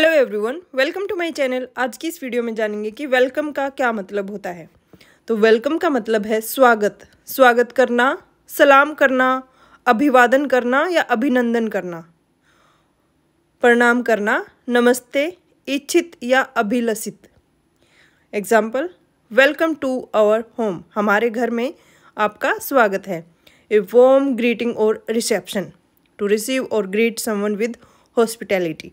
hello everyone welcome to my channel आज की इस वीडियो में जानेंगे कि वेलकम का क्या मतलब होता है तो वेलकम का मतलब है स्वागत स्वागत करना सलाम करना अभिवादन करना या अभिनंदन करना प्रणाम करना नमस्ते इच्छित या अभिलषित example welcome to our home हमारे घर में आपका स्वागत है ए वॉम ग्रीटिंग और रिसेप्शन टू रिसीव और ग्रीट समवन विद हॉस्पिटैलिटी